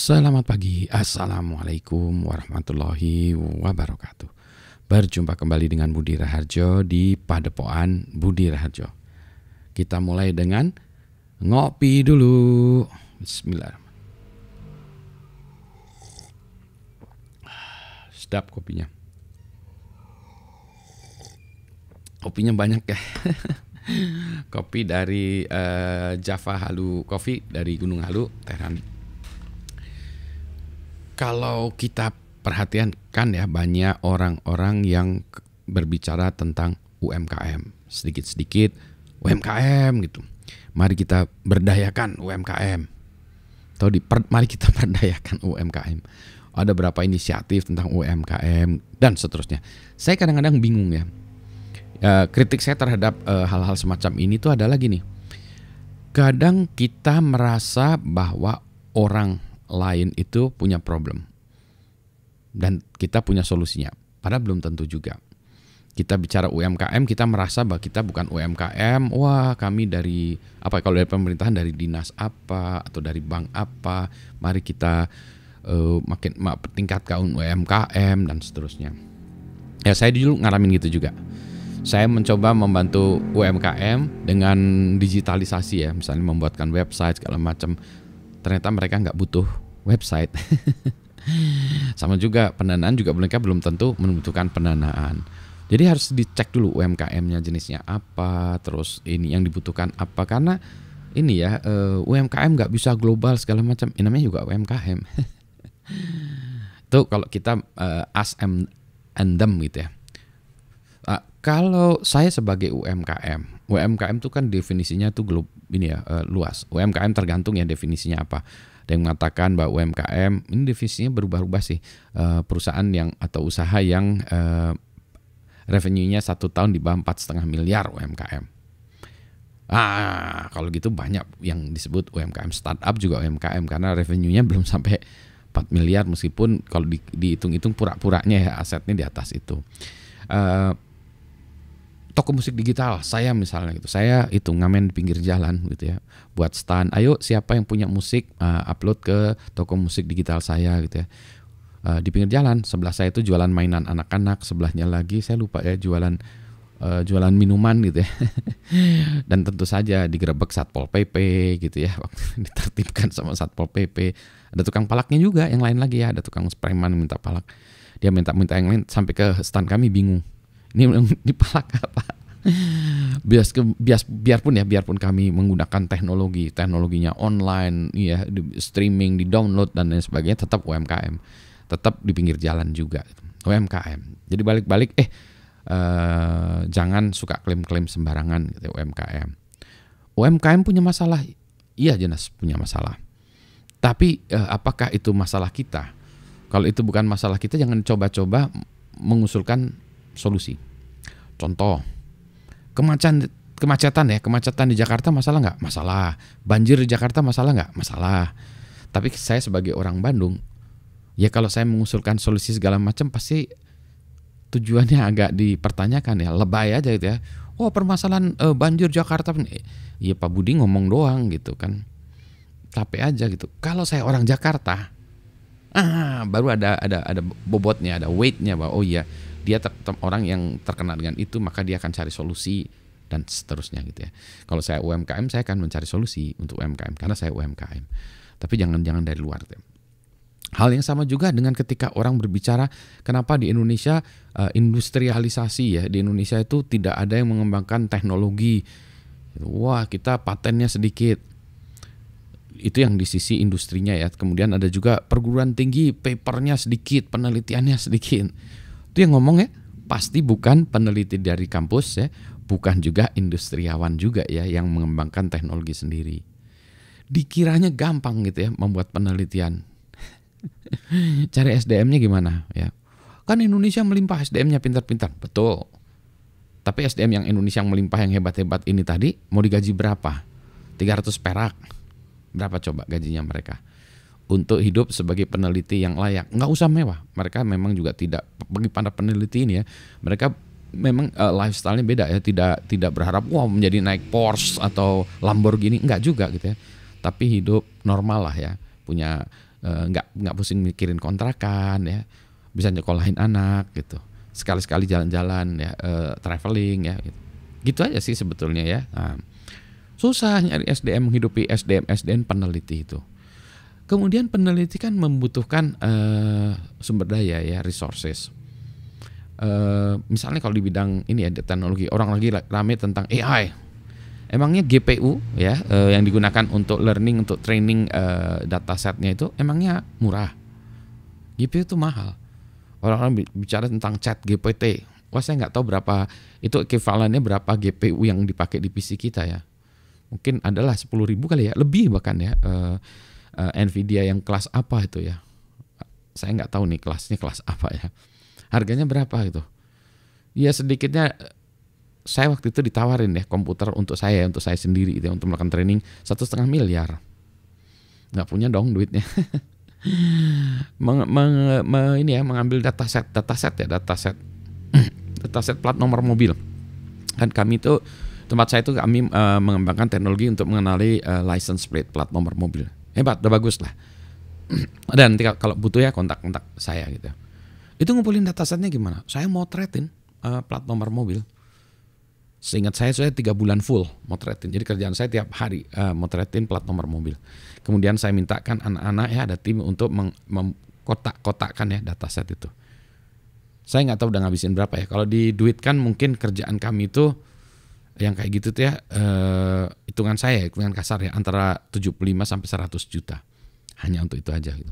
Selamat pagi, Assalamualaikum warahmatullahi wabarakatuh. Berjumpa kembali dengan Budi Raharjo di Padepoan Budi Raharjo. Kita mulai dengan ngopi dulu. Bismillah. Sedap kopinya. Kopinya banyak ya. kopi dari uh, eh, Java Halu Coffee dari Gunung Halu, Tehran. Kalau kita perhatian kan ya banyak orang-orang yang berbicara tentang UMKM sedikit-sedikit UMKM gitu. Mari kita berdayakan UMKM. Atau di mari kita berdayakan UMKM. Ada berapa inisiatif tentang UMKM dan seterusnya. Saya kadang-kadang bingung ya. E, kritik saya terhadap eh, hal-hal e, semacam ini tuh adalah gini. Kadang kita merasa bahwa orang lain itu punya problem dan kita punya solusinya. Padahal belum tentu juga. Kita bicara UMKM, kita merasa bahwa kita bukan UMKM. Wah, kami dari apa? Kalau dari pemerintahan dari dinas apa atau dari bank apa? Mari kita uh, makin mak, tingkatkan UMKM dan seterusnya. Ya, saya dulu ngalamin gitu juga. Saya mencoba membantu UMKM dengan digitalisasi ya, misalnya membuatkan website segala macam ternyata mereka nggak butuh website. Sama juga pendanaan juga mereka belum tentu membutuhkan pendanaan. Jadi harus dicek dulu UMKM-nya jenisnya apa, terus ini yang dibutuhkan apa karena ini ya eh, UMKM nggak bisa global segala macam. Ini namanya juga UMKM. tuh kalau kita uh, eh, ask and them gitu ya kalau saya sebagai UMKM, UMKM itu kan definisinya tuh glob, ini ya uh, luas. UMKM tergantung ya definisinya apa. Ada yang mengatakan bahwa UMKM ini definisinya berubah-ubah sih. Uh, perusahaan yang atau usaha yang uh, revenue-nya satu tahun di bawah empat setengah miliar UMKM. Ah, kalau gitu banyak yang disebut UMKM startup juga UMKM karena revenue-nya belum sampai 4 miliar meskipun kalau di, dihitung-hitung pura-puranya ya asetnya di atas itu. Uh, toko musik digital saya misalnya gitu saya itu ngamen di pinggir jalan gitu ya buat stand ayo siapa yang punya musik uh, upload ke toko musik digital saya gitu ya uh, di pinggir jalan sebelah saya itu jualan mainan anak-anak sebelahnya lagi saya lupa ya jualan uh, jualan minuman gitu ya dan tentu saja digerebek satpol pp gitu ya waktu ditertibkan sama satpol pp ada tukang palaknya juga yang lain lagi ya ada tukang spreman minta palak dia minta minta yang lain sampai ke stand kami bingung ini di dipalak apa? Bias ke, bias, biarpun ya, biarpun kami menggunakan teknologi, teknologinya online, ya di streaming, di download dan lain sebagainya, tetap UMKM, tetap di pinggir jalan juga UMKM. Jadi balik-balik, eh eh, jangan suka klaim-klaim sembarangan gitu UMKM. UMKM punya masalah, iya jelas punya masalah. Tapi eh, apakah itu masalah kita? Kalau itu bukan masalah kita, jangan coba-coba mengusulkan solusi. Contoh, kemacetan kemacetan ya, kemacetan di Jakarta masalah nggak? Masalah. Banjir di Jakarta masalah nggak? Masalah. Tapi saya sebagai orang Bandung, ya kalau saya mengusulkan solusi segala macam pasti tujuannya agak dipertanyakan ya, lebay aja gitu ya. Oh permasalahan eh, banjir Jakarta, ya Pak Budi ngomong doang gitu kan, tapi aja gitu. Kalau saya orang Jakarta, ah baru ada ada ada bobotnya, ada weightnya bahwa oh iya dia tetap orang yang terkena dengan itu maka dia akan cari solusi dan seterusnya gitu ya. Kalau saya UMKM saya akan mencari solusi untuk UMKM karena saya UMKM. Tapi jangan-jangan dari luar. Gitu ya. Hal yang sama juga dengan ketika orang berbicara kenapa di Indonesia uh, industrialisasi ya di Indonesia itu tidak ada yang mengembangkan teknologi. Wah kita patennya sedikit. Itu yang di sisi industrinya ya. Kemudian ada juga perguruan tinggi papernya sedikit, penelitiannya sedikit. Itu yang ngomong ya, pasti bukan peneliti dari kampus ya, bukan juga industriawan juga ya yang mengembangkan teknologi sendiri. Dikiranya gampang gitu ya membuat penelitian. Cari SDM-nya gimana ya? Kan Indonesia melimpah SDM-nya pintar-pintar, betul. Tapi SDM yang Indonesia yang melimpah yang hebat-hebat ini tadi mau digaji berapa? 300 perak. Berapa coba gajinya mereka? untuk hidup sebagai peneliti yang layak. Nggak usah mewah. Mereka memang juga tidak bagi para peneliti ini ya. Mereka memang uh, lifestyle-nya beda ya. Tidak tidak berharap wow menjadi naik Porsche atau Lamborghini nggak juga gitu ya. Tapi hidup normal lah ya. Punya uh, nggak nggak pusing mikirin kontrakan ya. Bisa nyekolahin anak gitu. Sekali-sekali jalan-jalan ya uh, traveling ya gitu. Gitu aja sih sebetulnya ya. Nah, susah nyari SDM menghidupi SDM SDM peneliti itu. Kemudian peneliti kan membutuhkan uh, sumber daya ya, resources. Uh, misalnya kalau di bidang ini ya teknologi, orang lagi rame tentang AI. Emangnya GPU ya uh, yang digunakan untuk learning untuk training uh, datasetnya itu emangnya murah? GPU itu mahal. Orang-orang bicara tentang chat GPT. Wah saya nggak tahu berapa itu equivalennya berapa GPU yang dipakai di PC kita ya. Mungkin adalah sepuluh ribu kali ya, lebih bahkan ya. Uh, uh, Nvidia yang kelas apa itu ya saya nggak tahu nih kelasnya kelas apa ya harganya berapa gitu ya sedikitnya eh, saya waktu itu ditawarin ya komputer untuk saya untuk saya sendiri itu ya, untuk melakukan training satu setengah miliar nggak punya dong duitnya meng, meng, me, ini ya mengambil data set data set ya data set data set plat nomor mobil kan kami itu tempat saya itu kami uh, mengembangkan teknologi untuk mengenali uh, license plate plat nomor mobil hebat udah bagus lah dan nanti kalau butuh ya kontak-kontak saya gitu itu ngumpulin datasetnya gimana saya motretin uh, plat nomor mobil seingat saya saya tiga bulan full motretin jadi kerjaan saya tiap hari uh, motretin plat nomor mobil kemudian saya mintakan anak-anak ya ada tim untuk mengkotak-kotakkan ya dataset itu saya nggak tahu udah ngabisin berapa ya kalau diduitkan mungkin kerjaan kami itu yang kayak gitu tuh ya uh, hitungan saya hitungan kasar ya antara 75 sampai 100 juta hanya untuk itu aja gitu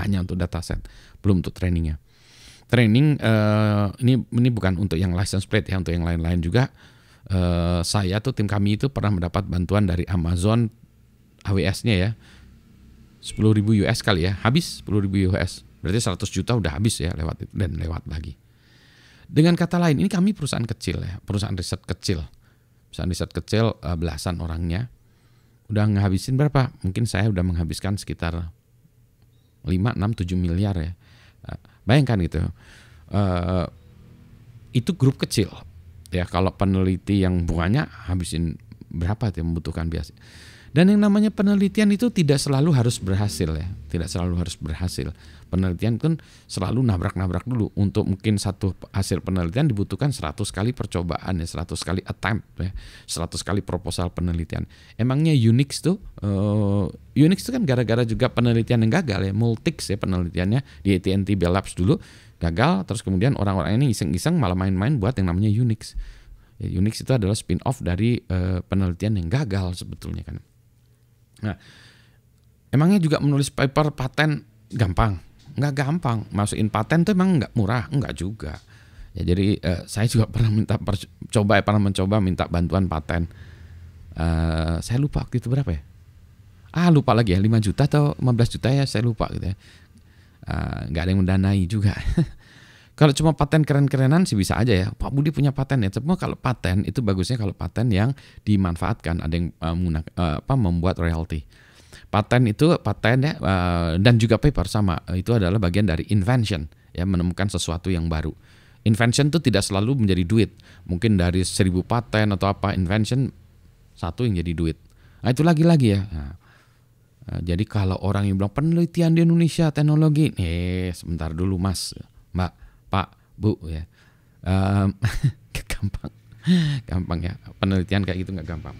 hanya untuk data set belum untuk trainingnya training uh, ini ini bukan untuk yang license plate ya untuk yang lain-lain juga uh, saya tuh tim kami itu pernah mendapat bantuan dari Amazon AWS-nya ya 10.000 US kali ya habis 10.000 US berarti 100 juta udah habis ya lewat dan lewat lagi dengan kata lain ini kami perusahaan kecil ya perusahaan riset kecil di set kecil uh, belasan orangnya udah ngehabisin berapa mungkin saya udah menghabiskan sekitar 5, 6, 7 miliar ya uh, bayangkan gitu uh, itu grup kecil ya kalau peneliti yang bunganya habisin berapa yang membutuhkan biasa. Dan yang namanya penelitian itu tidak selalu harus berhasil ya, tidak selalu harus berhasil. Penelitian kan selalu nabrak-nabrak dulu. Untuk mungkin satu hasil penelitian dibutuhkan 100 kali percobaan ya, 100 kali attempt ya, 100 kali proposal penelitian. Emangnya Unix tuh uh, Unix itu kan gara-gara juga penelitian yang gagal ya, Multics ya penelitiannya di AT&T Bell Labs dulu gagal terus kemudian orang-orang ini iseng-iseng malah main-main buat yang namanya Unix. Ya, Unix itu adalah spin-off dari uh, penelitian yang gagal sebetulnya kan. Nah, emangnya juga menulis paper paten gampang? Nggak gampang. Masukin paten tuh emang nggak murah? Nggak juga. Ya jadi uh, saya juga pernah minta coba pernah mencoba minta bantuan paten. Uh, saya lupa waktu itu berapa ya? Ah lupa lagi ya 5 juta atau 15 juta ya saya lupa gitu ya. Nggak uh, ada yang mendanai juga. Kalau cuma paten keren-kerenan sih bisa aja ya. Pak Budi punya paten ya. Cuma kalau paten itu bagusnya kalau paten yang dimanfaatkan ada yang uh, menggunakan, uh, apa membuat royalti. Paten itu paten ya uh, dan juga paper sama itu adalah bagian dari invention ya menemukan sesuatu yang baru. Invention itu tidak selalu menjadi duit. Mungkin dari seribu paten atau apa invention satu yang jadi duit. Nah, itu lagi-lagi ya. Nah, jadi kalau orang yang bilang penelitian di Indonesia teknologi, eh sebentar dulu mas, mbak Pak, Bu ya. Um, gampang. Gampang ya. Penelitian kayak gitu nggak gampang.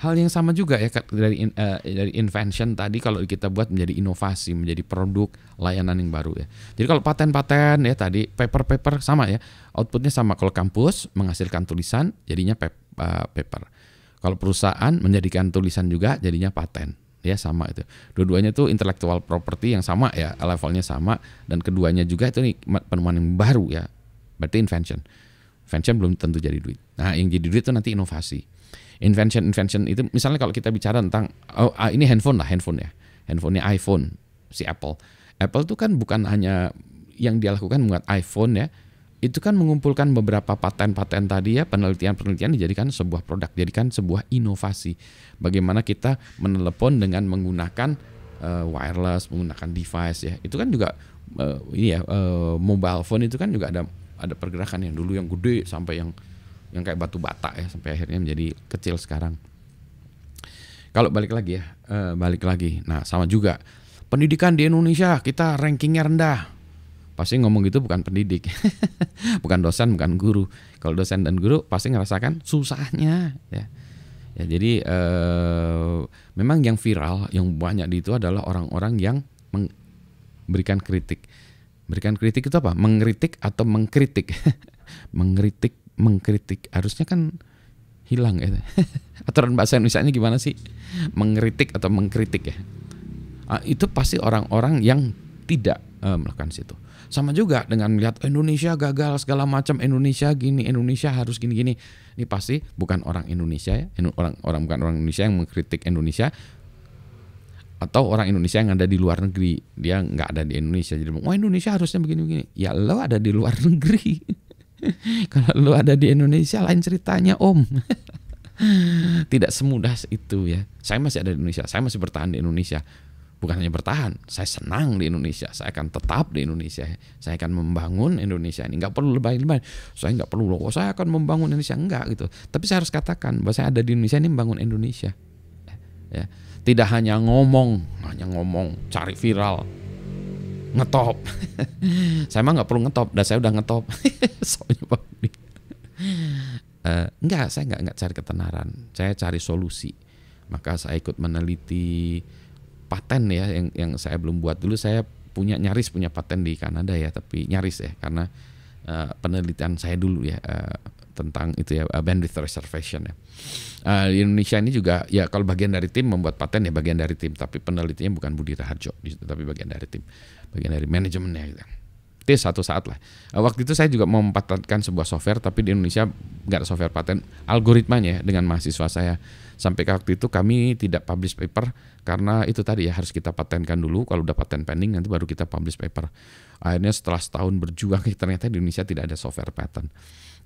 Hal yang sama juga ya dari uh, dari invention tadi kalau kita buat menjadi inovasi, menjadi produk, layanan yang baru ya. Jadi kalau paten-paten ya tadi paper-paper sama ya. Outputnya sama kalau kampus menghasilkan tulisan jadinya eh, paper. Kalau perusahaan menjadikan tulisan juga jadinya paten ya sama itu. Dua-duanya tuh intellectual property yang sama ya, levelnya sama dan keduanya juga itu nih penemuan yang baru ya. Berarti invention. Invention belum tentu jadi duit. Nah, yang jadi duit itu nanti inovasi. Invention invention itu misalnya kalau kita bicara tentang oh ah, ini handphone lah handphone ya. Handphonenya iPhone si Apple. Apple tuh kan bukan hanya yang dia lakukan membuat iPhone ya, itu kan mengumpulkan beberapa paten-paten tadi ya penelitian-penelitian dijadikan sebuah produk jadikan sebuah inovasi bagaimana kita menelepon dengan menggunakan uh, wireless menggunakan device ya itu kan juga uh, ini ya uh, mobile phone itu kan juga ada ada pergerakan yang dulu yang gede sampai yang yang kayak batu bata ya sampai akhirnya menjadi kecil sekarang kalau balik lagi ya uh, balik lagi nah sama juga pendidikan di Indonesia kita rankingnya rendah pasti ngomong gitu bukan pendidik, bukan dosen, bukan guru. Kalau dosen dan guru pasti ngerasakan susahnya, ya. Ya, jadi eh, memang yang viral, yang banyak di itu adalah orang-orang yang memberikan kritik. Berikan kritik itu apa? Mengkritik atau mengkritik? mengkritik, mengkritik. Harusnya kan hilang ya. Aturan bahasa Indonesia ini gimana sih? Mengkritik atau mengkritik ya. Ah, itu pasti orang-orang yang tidak uh, melakukan situ. Sama juga dengan melihat Indonesia gagal segala macam, Indonesia gini, Indonesia harus gini-gini. Ini pasti bukan orang Indonesia ya, orang orang bukan orang Indonesia yang mengkritik Indonesia atau orang Indonesia yang ada di luar negeri dia nggak ada di Indonesia jadi wah oh, Indonesia harusnya begini-begini ya lo ada di luar negeri kalau lo ada di Indonesia lain ceritanya om tidak semudah itu ya saya masih ada di Indonesia saya masih bertahan di Indonesia bukan hanya bertahan, saya senang di Indonesia, saya akan tetap di Indonesia, saya akan membangun Indonesia ini. Nggak perlu lebay-lebay, saya nggak perlu loh, saya akan membangun Indonesia enggak gitu. Tapi saya harus katakan bahwa saya ada di Indonesia ini membangun Indonesia. Ya. Tidak hanya ngomong, hanya ngomong, cari viral, ngetop. saya mah nggak perlu ngetop, dan saya udah ngetop. Soalnya Uh, eh, enggak, saya enggak nggak cari ketenaran, saya cari solusi. Maka saya ikut meneliti paten ya yang yang saya belum buat dulu saya punya nyaris punya paten di Kanada ya tapi nyaris ya karena uh, penelitian saya dulu ya uh, tentang itu ya uh, bandwidth reservation ya uh, di Indonesia ini juga ya kalau bagian dari tim membuat paten ya bagian dari tim tapi penelitiannya bukan Budi Raharjo tapi bagian dari tim bagian dari manajemennya gitu nanti satu saat lah. Eh, waktu itu saya juga mau mempatenkan sebuah software tapi di Indonesia nggak ada software paten. Algoritmanya ya, dengan mahasiswa saya sampai ke waktu itu kami tidak publish paper karena itu tadi ya harus kita patenkan dulu kalau udah paten pending nanti baru kita publish paper akhirnya setelah setahun berjuang ternyata di Indonesia tidak ada software paten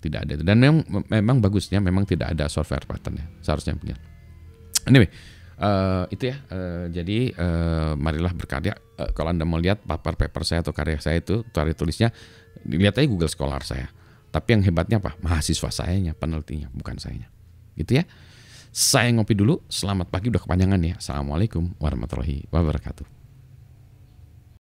tidak ada dan memang memang bagusnya memang tidak ada software patent ya seharusnya punya anyway Uh, itu ya. Uh, jadi uh, marilah berkarya. Uh, kalau anda mau lihat paper paper saya atau karya saya itu karya tulisnya, lihat aja Google Scholar saya. Tapi yang hebatnya apa? Mahasiswa sayanya, penelitinya, bukan saya Gitu ya. Saya ngopi dulu. Selamat pagi, udah kepanjangan ya. Assalamualaikum warahmatullahi wabarakatuh.